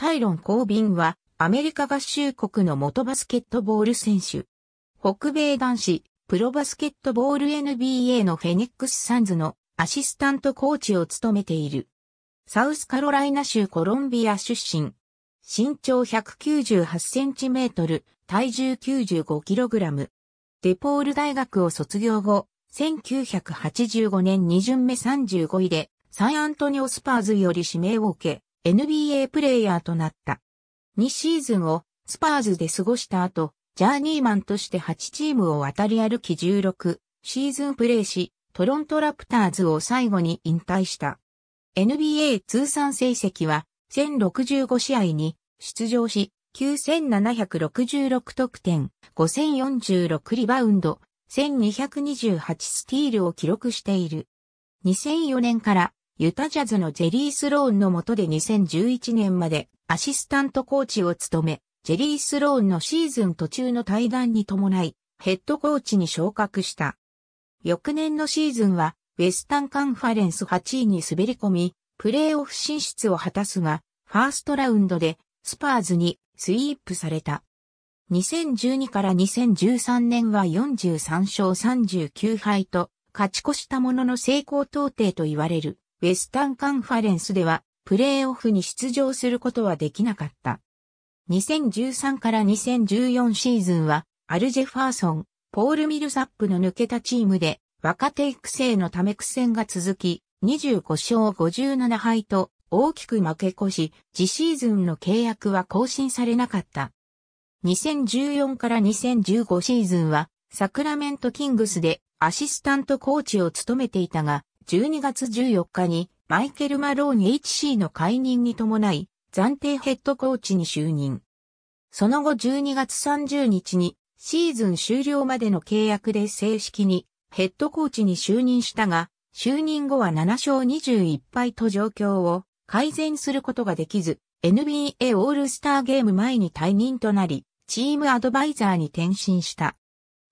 タイロン・コービンは、アメリカ合衆国の元バスケットボール選手。北米男子、プロバスケットボール NBA のフェニックス・サンズのアシスタントコーチを務めている。サウスカロライナ州コロンビア出身。身長198センチメートル、体重95キログラム。デポール大学を卒業後、1985年2巡目35位で、サンアントニオスパーズより指名を受け、NBA プレイヤーとなった。2シーズンをスパーズで過ごした後、ジャーニーマンとして8チームを渡り歩き16シーズンプレーし、トロントラプターズを最後に引退した。NBA 通算成績は1065試合に出場し、9766得点、5046リバウンド、1228スティールを記録している。2004年からユタジャズのジェリー・スローンの下で2011年までアシスタントコーチを務め、ジェリー・スローンのシーズン途中の対談に伴い、ヘッドコーチに昇格した。翌年のシーズンは、ウェスタンカンファレンス8位に滑り込み、プレーオフ進出を果たすが、ファーストラウンドで、スパーズにスイープされた。2012から2013年は43勝39敗と、勝ち越したものの成功到底と言われる。ウェスタンカンファレンスではプレーオフに出場することはできなかった。2013から2014シーズンはアルジェファーソン、ポール・ミルサップの抜けたチームで若手育成のため苦戦が続き、25勝57敗と大きく負け越し、次シーズンの契約は更新されなかった。2014から2015シーズンはサクラメントキングスでアシスタントコーチを務めていたが、12月14日にマイケル・マローニ HC の解任に伴い、暫定ヘッドコーチに就任。その後12月30日にシーズン終了までの契約で正式にヘッドコーチに就任したが、就任後は7勝21敗と状況を改善することができず、NBA オールスターゲーム前に退任となり、チームアドバイザーに転身した。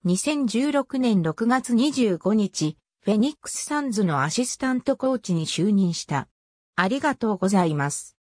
2016年6月25日、フェニックスサンズのアシスタントコーチに就任した。ありがとうございます。